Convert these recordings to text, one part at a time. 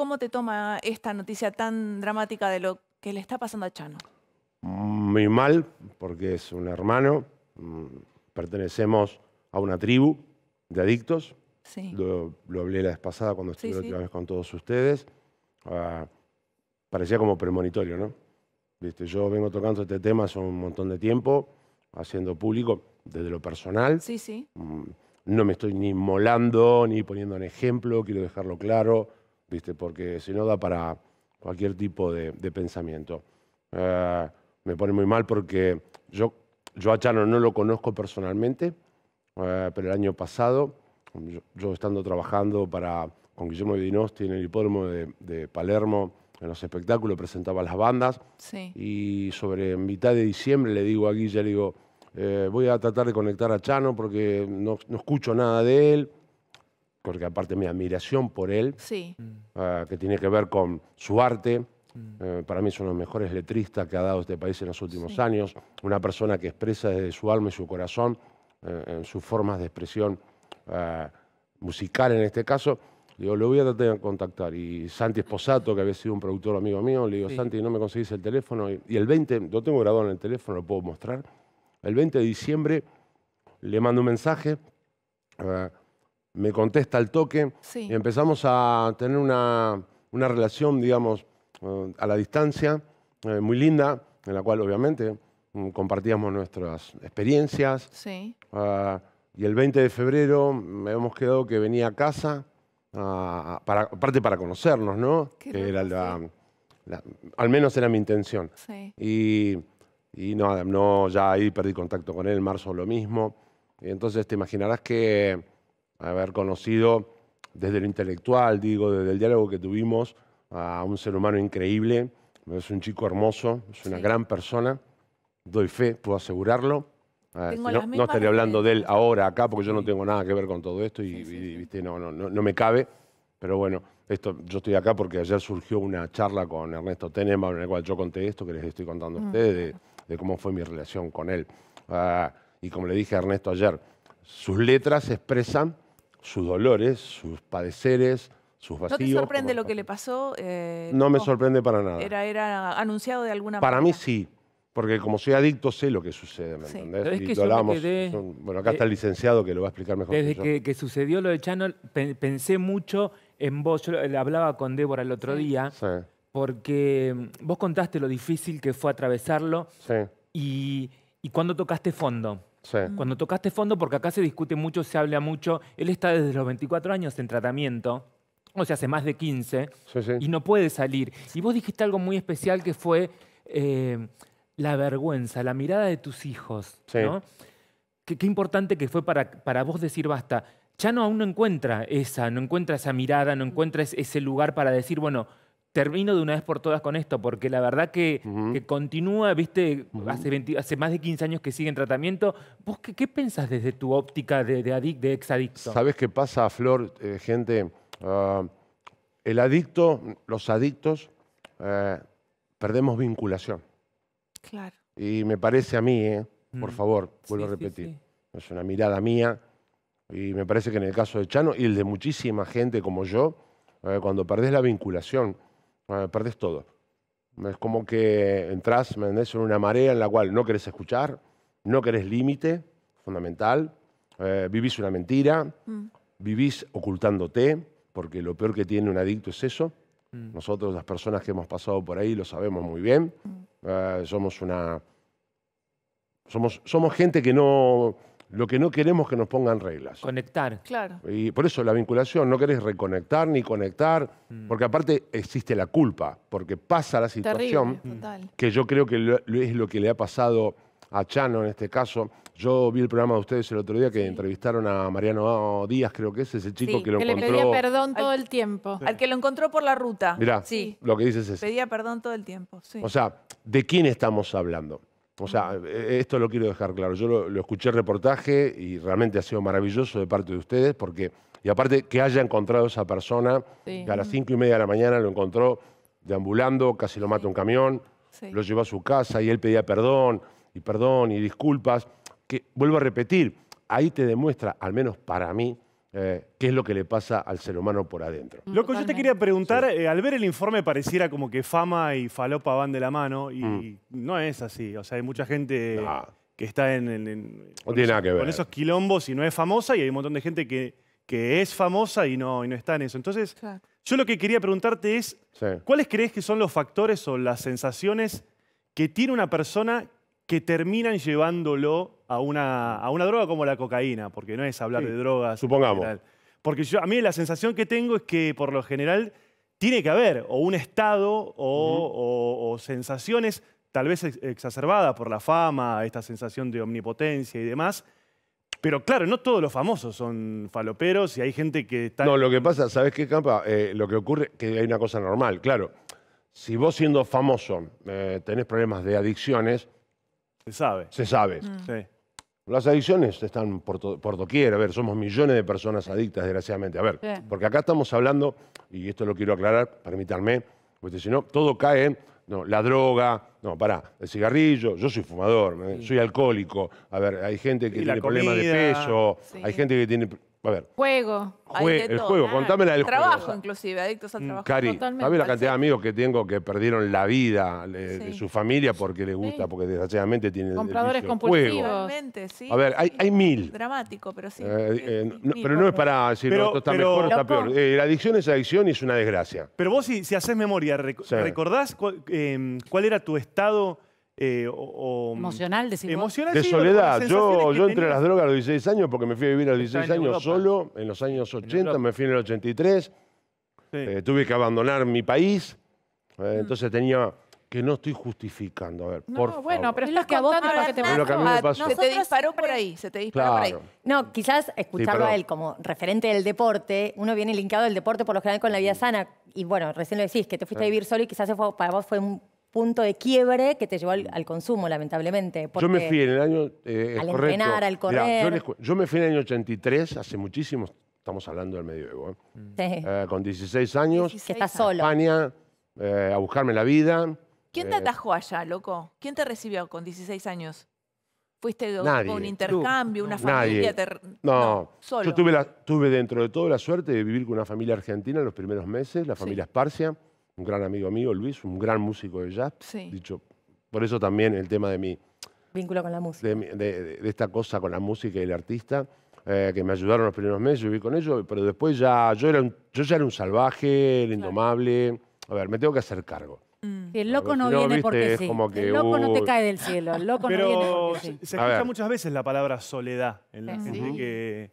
¿cómo te toma esta noticia tan dramática de lo que le está pasando a Chano? Muy mal, porque es un hermano, mm, pertenecemos a una tribu de adictos, lo, hablé la vez pasada cuando estuve vez con todos ustedes, ah, parecía como premonitorio, ¿no? Yo vengo tocando este tema hace un montón de tiempo, haciendo público desde lo personal. Sí, sí. Mm, no me estoy ni molando, ni poniendo en ejemplo, quiero dejarlo claro. ¿viste? porque si no da para cualquier tipo de, pensamiento. Eh, me pone muy mal porque yo, yo a Chano no lo conozco personalmente, eh, pero el año pasado, yo, estando trabajando para, con Guillermo Dinosti en el hipódromo de, Palermo, en los espectáculos, presentaba las bandas. Y sobre mitad de diciembre le digo a Guille, digo, eh, voy a tratar de conectar a Chano porque no, no escucho nada de él porque aparte mi admiración por él, mm. ah, que tiene que ver con su arte. Mm. Eh, para mí es uno de los mejores letristas que ha dado este país en los últimos años, una persona que expresa desde su alma y su corazón, eh, en sus formas de expresión eh, musical en este caso. Digo, lo voy a tratar de contactar. Y Santi Esposato, que había sido un productor amigo mío, le digo, Santi, no me conseguís el teléfono. Y, el 20, lo tengo grabado en el teléfono, lo puedo mostrar. El 20 de diciembre le mando un mensaje me contesta al toque y empezamos a tener una, relación, digamos, eh, a la distancia, eh, muy linda, en la cual obviamente mm, compartíamos nuestras experiencias. Ah, y el 20 de febrero me hemos quedado que venía a casa, ah, ah, para, aparte para conocernos, ¿no? que al menos era mi intención. Y, y no, no, ya ahí perdí contacto con él, en marzo lo mismo. entonces te imaginarás que haber conocido desde lo intelectual, digo, desde el diálogo que tuvimos, a un ser humano increíble, es un chico hermoso, es una gran persona, doy fe, puedo asegurarlo. Ah, no, no, estaría hablando de él ahora acá porque yo no tengo nada que ver con todo esto y, viste, no, no, no, me cabe. Pero bueno, esto, yo estoy acá porque ayer surgió una charla con Ernesto Tenenbaum en la cual yo conté esto que les estoy contando a mm. ustedes de, cómo fue mi relación con él. Ah, y como le dije a Ernesto ayer, sus letras expresan sus dolores, sus padeceres, sus vacíos. ¿No te sorprende lo que le pasó? Eh, no me sorprende para nada. Era, anunciado de alguna manera. Para mí sí, porque como soy adicto sé lo que sucede, ¿me entendés? lo bueno, acá está el licenciado que lo va a explicar mejor. Desde que, sucedió lo de Chano, pensé mucho en vos. Yo hablaba con Débora el otro día, porque mm, vos contaste lo difícil que fue atravesarlo y, y cuando tocaste fondo. Cuando tocaste fondo, porque acá se discute mucho, se habla mucho, él está desde los 24 años en tratamiento, o sea, hace más de 15, y no puede salir. Y vos dijiste algo muy especial que fue eh, la vergüenza, la mirada de tus hijos. ¿no? Qué, importante que fue para, para vos decir basta. Ya no aún no encuentra esa, no encuentra esa mirada, no encuentra ese lugar para decir, bueno, termino de una vez por todas con esto, porque la verdad que, continúa, viste, hace, más de 15 años que sigue en tratamiento. ¿Vos qué, qué pensás desde tu óptica de, de, de ex adicto? ¿Sabés qué pasa, Flor, eh, gente? Ah, el adicto, los adictos, eh, perdemos vinculación. Claro. Y me parece a mí, eh, por mm. favor, vuelvo a repetir, es una mirada mía, y me parece que en el caso de Chano y el de muchísima gente como yo, cuando perdés la vinculación, perdés todo. Es como que entras en una marea en la cual no querés escuchar, no querés límite, fundamental, eh, vivís una mentira, mm. vivís ocultándote, porque lo peor que tiene un adicto es eso. Mm. Nosotros, las personas que hemos pasado por ahí, lo sabemos muy bien. Mm. Eh, somos una... Somos, somos gente que no, lo que no queremos que nos pongan reglas. Conectar. Claro. Y por eso la vinculación, no querés reconectar ni conectar, mm. porque aparte existe la culpa, porque pasa la situación, que yo creo que es lo que le ha pasado a Chano en este caso. Yo vi el programa de ustedes el otro día que entrevistaron a Mariano Díaz, creo que es ese chico que lo que le pedía perdón todo el tiempo. Al que lo encontró por la ruta. Mirá, lo que dices es eso. Pedía perdón todo el tiempo, O sea, ¿de quién estamos hablando? O sea, e-, esto lo quiero dejar claro. Yo lo, escuché el reportaje y realmente ha sido maravilloso de parte de ustedes porque, y aparte que haya encontrado esa persona, que a las cinco y media de la mañana lo encontró deambulando, casi lo mata un camión, lo llevó a su casa y él pedía perdón y perdón y disculpas, que vuelvo a repetir, ahí te demuestra, al menos para mí, eh, qué es lo que le pasa al ser humano por adentro. Loco, yo te quería preguntar, eh, al ver el informe pareciera como que fama y falopa van de la mano y, mm. no es así. O sea, hay mucha gente que está en, con esos quilombos y no es famosa y hay un montón de gente que, que es famosa y no, y no está en eso. Entonces, yo lo que quería preguntarte es, ¿cuáles crees que son los factores o las sensaciones que tiene una persona que terminan llevándolo a una, a una droga como la cocaína, porque no es hablar de drogas. Supongamos. Porque yo, a mí la sensación que tengo es que por lo general tiene que haber o un estado o, sensaciones tal vez exacerbadas por la fama, esta sensación de omnipotencia y demás, pero claro, no todos los famosos son faloperos y hay gente que está... No, lo que pasa, ¿sabes qué, Campa? Eh, lo que ocurre es que hay una cosa normal, claro. Si vos siendo famoso eh, tenés problemas de adicciones, se sabe. Se sabe. Mm. Las adicciones están por, por, doquier. A ver, somos millones de personas adictas, desgraciadamente. A ver, porque acá estamos hablando, y esto lo quiero aclarar, permítanme, porque si no, todo cae no, la droga, no, pará, el cigarrillo, yo soy fumador, ¿eh? soy alcohólico. A ver, hay gente que tiene problemas de peso, hay gente que tiene a ver. Juego. el juego, del trabajo, inclusive, adictos al mm, trabajo. Cari, ver, la cantidad de amigos que tengo que perdieron la vida de su familia porque les gusta, porque desgraciadamente tienen Compradores compulsivos. Sí, a ver, hay, hay, mil. Dramático, pero sí. Eh, eh, pero no es para decir, esto está mejor o está peor. Eh, la adicción es adicción y es una desgracia. Pero vos, si, si haces memoria, ¿recordás em, cuál era tu estado eh, mm, emocional, de soledad. Yo, yo entré a las drogas a los 16 años porque me fui a vivir a los 16 años solo, en los años 80, me fui en el 83. Eh, tuve que abandonar mi país. Eh, mm. Entonces tenía que no estoy justificando, a ver, por bueno, favor. pero es lo que a vos te Se te disparó por ahí, se te disparó por ahí. No, quizás escucharlo a él como referente del deporte, uno viene linkado del deporte por lo general con la vida mm. sana, y bueno, recién lo decís, que te fuiste a vivir solo y quizás para vos fue un punto de quiebre que te llevó al, consumo, lamentablemente. yo me fui en el año... al al correr... yo, me fui en el año 83, hace muchísimos... Estamos hablando del medioevo, ¿eh? Eh, con 16 años. A España, eh, a buscarme la vida. ¿Quién te atajó allá, loco? ¿Quién te recibió con 16 años? ¿Fuiste con un intercambio, una familia? No, yo tuve, dentro de todo la suerte de vivir con una familia argentina en los primeros meses, la familia Esparcia un gran amigo mío, Luis, un gran músico de jazz. Dicho, por eso también el tema de mi... Vínculo con la música. De, esta cosa con la música y el artista, eh, que me ayudaron los primeros meses, viví con ellos, pero después ya yo, era un, yo ya era un salvaje, el indomable a ver, me tengo que hacer cargo. Mm. El loco no, viene porque sí. el loco no te uh. cae del cielo. se escucha muchas veces la palabra soledad en la gente que...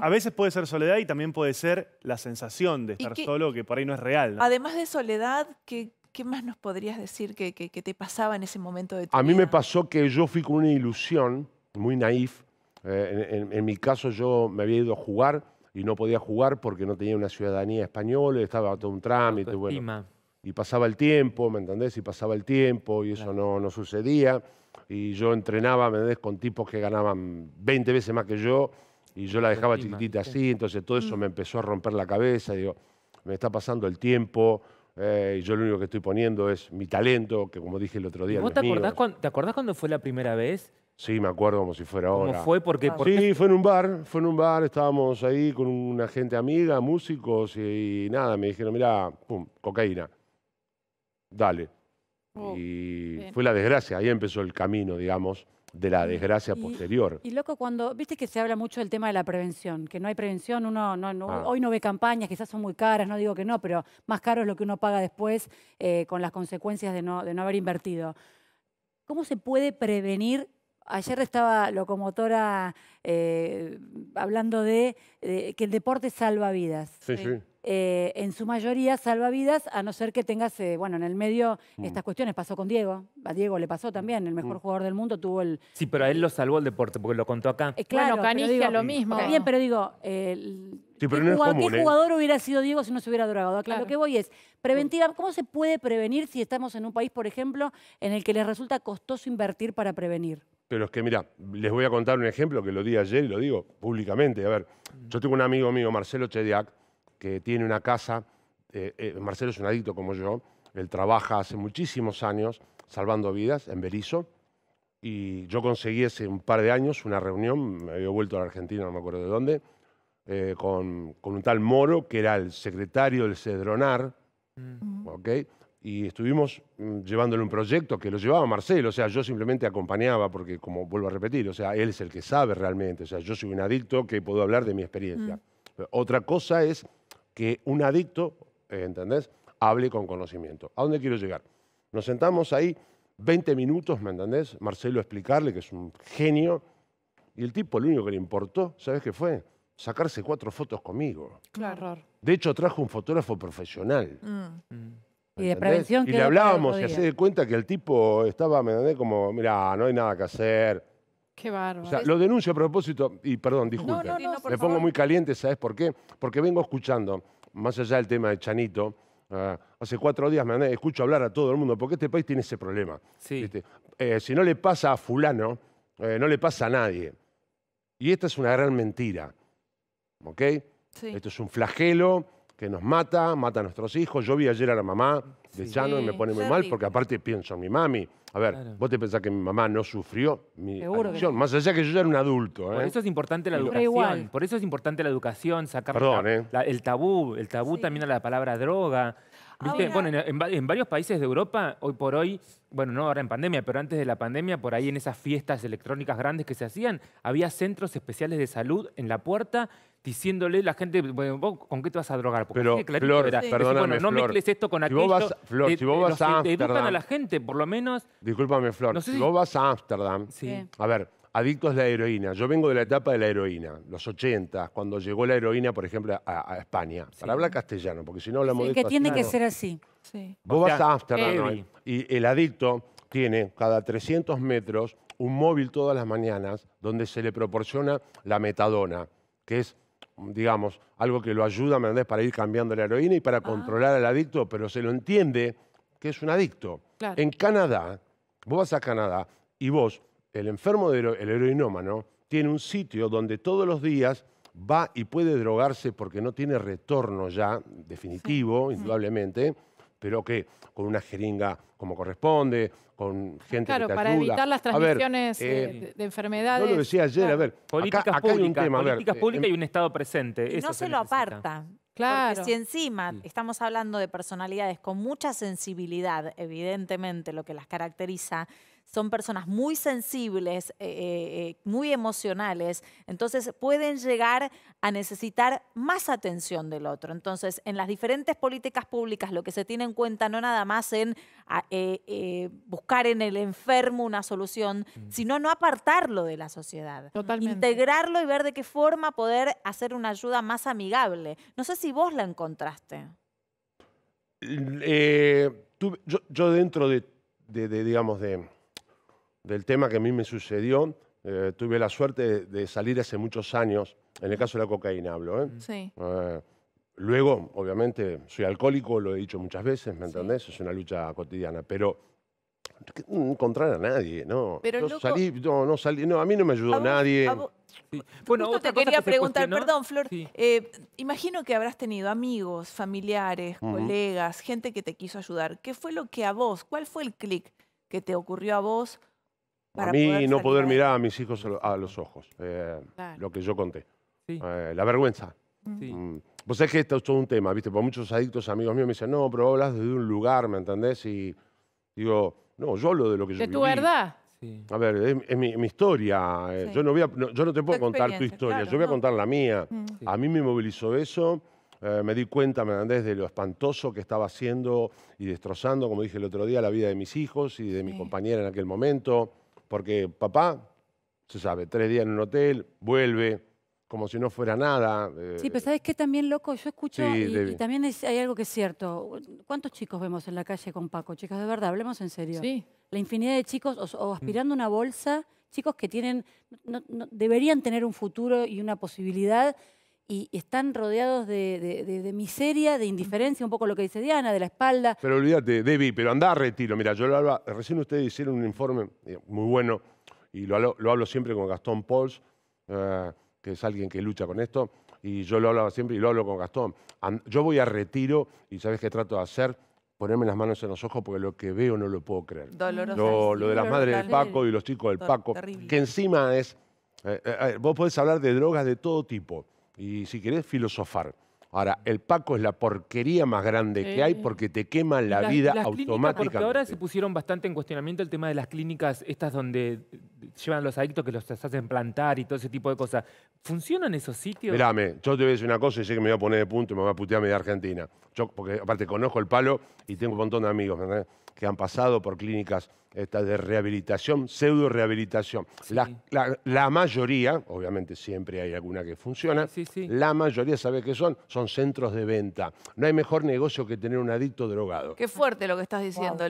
a veces puede ser soledad y también puede ser la sensación de estar solo, que por ahí no es real. Además de soledad, ¿qué, más nos podrías decir que, te pasaba en ese momento de tu A mí me pasó que yo fui con una ilusión muy naif. Eh, en mi caso yo me había ido a jugar y no podía jugar porque no tenía una ciudadanía española, estaba todo un trámite. y pasaba el tiempo, ¿me entendés? Y pasaba el tiempo y eso no, no sucedía. Y yo entrenaba, ¿me Con tipos que ganaban 20 veces más que yo y yo la dejaba chiquitita así, entonces todo eso mm. me empezó a romper la cabeza, digo, me está pasando el tiempo, eh, y yo lo único que estoy poniendo es mi talento, que como dije el otro día... te, acordás te acordás cuando fue la primera vez Sí, me acuerdo como si fuera ahora. ¿Cómo fue? Porque, Sí, fue en un bar, fue en un bar, estábamos ahí con una gente amiga, músicos y, nada, me dijeron, mira, pum, cocaína, dale. Oh, y fue la desgracia, ahí empezó el camino, digamos, de la mm. desgracia posterior. Y loco, cuando, viste que se habla mucho del tema de la prevención, que no hay prevención, uno ah. hoy no ve campañas, quizás son muy caras, no digo que no, pero más caro es lo que uno paga después eh, con las consecuencias no, de no haber invertido. ¿Cómo se puede prevenir Ayer estaba Locomotora eh, hablando de, que el deporte salva vidas. Sí, sí. Eh, en su mayoría salva vidas, a no ser que tengas, eh, bueno, en el medio mm. estas cuestiones. Pasó con Diego, a Diego le pasó también, el mejor mm. jugador del mundo tuvo el... Sí, pero a él lo salvó el deporte, porque lo contó acá. claro, bueno, lo mismo. Bien, pero digo, el, ¿Qué, ¿eh? jugador, hubiera sido Diego si no se hubiera drogado? Claro. Lo que voy es, preventiva, ¿cómo se puede prevenir si estamos en un país, por ejemplo, en el que les resulta costoso invertir para prevenir? Pero es que, mira, les voy a contar un ejemplo que lo di ayer y lo digo públicamente. A ver, mm. yo tengo un amigo mío, Marcelo Chediak, que tiene una casa. Eh, eh, Marcelo es un adicto como yo. Él trabaja hace muchísimos años salvando vidas en Berisso. Y yo conseguí hace un par de años una reunión, me había vuelto a la Argentina, no me acuerdo de dónde, eh, con, con, un tal Moro, que era el secretario del Cedronar, mm. ¿ok? y estuvimos mm, llevándole un proyecto que lo llevaba Marcelo, o sea, yo simplemente acompañaba, porque como vuelvo a repetir, o sea, él es el que sabe realmente, o sea, yo soy un adicto que puedo hablar de mi experiencia. Mm. Otra cosa es que un adicto, ¿entendés?, hable con conocimiento. ¿A dónde quiero llegar? Nos sentamos ahí 20 minutos, ¿me entendés? Marcelo explicarle que es un genio. Y el tipo, lo único que le importó, ¿sabes qué fue? sacarse cuatro fotos conmigo. Claro. De hecho, trajo un fotógrafo profesional. Mm. Y de prevención. Y le hablábamos y se de cuenta que el tipo estaba, me entendés, como, mira, no hay nada que hacer. Qué bárbaro. O sea, lo denuncio a propósito, y perdón, disculpe. le pongo muy caliente, ¿sabes por qué? Porque vengo escuchando, más allá del tema de Chanito, eh, hace cuatro días me escucho hablar a todo el mundo, porque este país tiene ese problema. Eh, si no le pasa a fulano, eh, no le pasa a nadie. Y esta es una gran mentira. ¿ok? Esto es un flagelo que nos mata, mata a nuestros hijos. Yo vi ayer a la mamá de Chano y me pone muy mal porque aparte pienso en mi mami. A ver, vos te pensás que mi mamá no sufrió mi adicción, más allá que yo ya era un adulto. ¿eh? Por eso es importante la educación, por eso es importante la educación, sacar ¿eh? el tabú, el tabú también a la palabra droga. Ah, bueno, en, varios países de Europa, hoy por hoy, bueno, no ahora en pandemia, pero antes de la pandemia, por ahí en esas fiestas electrónicas grandes que se hacían, había centros especiales de salud en la puerta diciéndole a la gente, bueno, ¿con qué te vas a drogar? Porque pero, Flor, perdóname, bueno, no mezcles esto con aquello. Eh, si vos vas, a Educan a la gente, por lo menos... Discúlpame, Flor, si... vos vas a Ámsterdam... Sí. A ver adictos a la heroína. Yo vengo de la etapa de la heroína, los 80, cuando llegó la heroína, por ejemplo, a, España. Para hablar castellano, porque si no hablamos sí, que tiene que ser así. Vos vas a Ámsterdam y el adicto tiene cada 300 metros un móvil todas las mañanas donde se le proporciona la metadona, que es digamos, algo que lo ayuda, a Para ir cambiando la heroína y para ah. controlar al adicto, pero se lo entiende que es un adicto. En Canadá, vos vas a Canadá y vos el enfermo, de, el heroinómano, tiene un sitio donde todos los días va y puede drogarse porque no tiene retorno ya definitivo, indudablemente, pero que con una jeringa como corresponde, con gente claro, que te para evitar las transmisiones eh, eh, de enfermedades. Yo lo decía ayer, a ver, políticas acá, públicas, hay un tema, eh, políticas públicas y un em, Estado presente. no se, lo aparta. Claro. Porque si encima estamos hablando de personalidades con mucha sensibilidad, evidentemente lo que las caracteriza, son personas muy sensibles, eh, eh, eh, muy emocionales, entonces pueden llegar a necesitar más atención del otro. Entonces, en las diferentes políticas públicas, lo que se tiene en cuenta no nada más en ah, buscar en el enfermo una solución, mm. sino no apartarlo de la sociedad. Totalmente. Integrarlo y ver de qué forma poder hacer una ayuda más amigable. No sé si vos la encontraste. yo, dentro de digamos, de, del tema que a mí me sucedió, eh, tuve la suerte de, salir hace muchos años, en el caso de la cocaína hablo. ¿eh? Sí. Eh, luego, obviamente, soy alcohólico, lo he dicho muchas veces, ¿me entendés? Es una lucha cotidiana, pero encontrar a nadie, ¿no? Pero salí, no, no salí, no, a mí no me ayudó nadie. te quería preguntar, perdón, Flor, imagino que habrás tenido amigos, familiares, colegas, gente que te quiso ayudar. ¿Qué fue lo que a vos, cuál fue el clic que te ocurrió a vos a mí no poder mirar a mis hijos a los ojos, eh, lo que yo conté. Eh, la vergüenza. Pues mm. es que esto es todo un tema, ¿viste? Porque muchos adictos amigos míos me dicen, no, pero hablas desde un lugar, ¿me entendés? Y digo, no, yo hablo de lo que yo De tu verdad. Sí. A ver, es, mi, historia. Eh, yo, no voy te puedo contar tu historia, yo voy a contar la mía. Mm. A mí me movilizó eso. me di cuenta, ¿me entendés? De lo espantoso que estaba haciendo y destrozando, como dije el otro día, la vida de mis hijos y de mi compañera en aquel momento porque papá, se sabe, tres días en un hotel, vuelve, como si no fuera nada. Eh. Sí, pero ¿sabes qué también, loco? Yo escucho, y, también hay algo que es cierto. ¿Cuántos chicos vemos en la calle con Paco? Chicas, de verdad, hablemos en serio. Sí. La infinidad de chicos, o, o aspirando mm. una bolsa, chicos que tienen, deberían tener un futuro y una posibilidad, y, están rodeados de, miseria, de indiferencia, un poco lo que dice Diana, de la espalda. Pero olvídate, Debbie, pero anda a retiro. Mira, yo lo recién ustedes hicieron un informe eh, muy bueno y lo, hablo, siempre con Gastón Pols, eh, que es alguien que lucha con esto, y yo lo hablaba siempre y lo hablo con Gastón. yo voy a retiro y ¿sabes qué trato de hacer? ponerme las manos en los ojos porque lo que veo no lo puedo creer. Mm. Doloroso. Lo, de las madres del Paco y los chicos del Paco, que encima es... Eh, vos podés hablar de drogas de todo tipo, y si querés filosofar. Ahora, el Paco es la porquería más grande que hay porque te quema la vida las automáticamente. Porque ahora se pusieron bastante en cuestionamiento el tema de las clínicas, estas donde llevan los adictos que los hacen plantar y todo ese tipo de cosas. ¿Funcionan esos sitios? Mirame, yo te voy a decir una cosa y sé que me voy a poner de punto y me voy a putear media Argentina. Yo, porque aparte conozco el palo y tengo un montón de amigos, ¿verdad? que han pasado por clínicas estas de rehabilitación, pseudo rehabilitación. La, mayoría, obviamente siempre hay alguna que funciona, la mayoría, ¿sabe qué son? Son centros de venta. No hay mejor negocio que tener un adicto drogado. Qué fuerte lo que estás diciendo.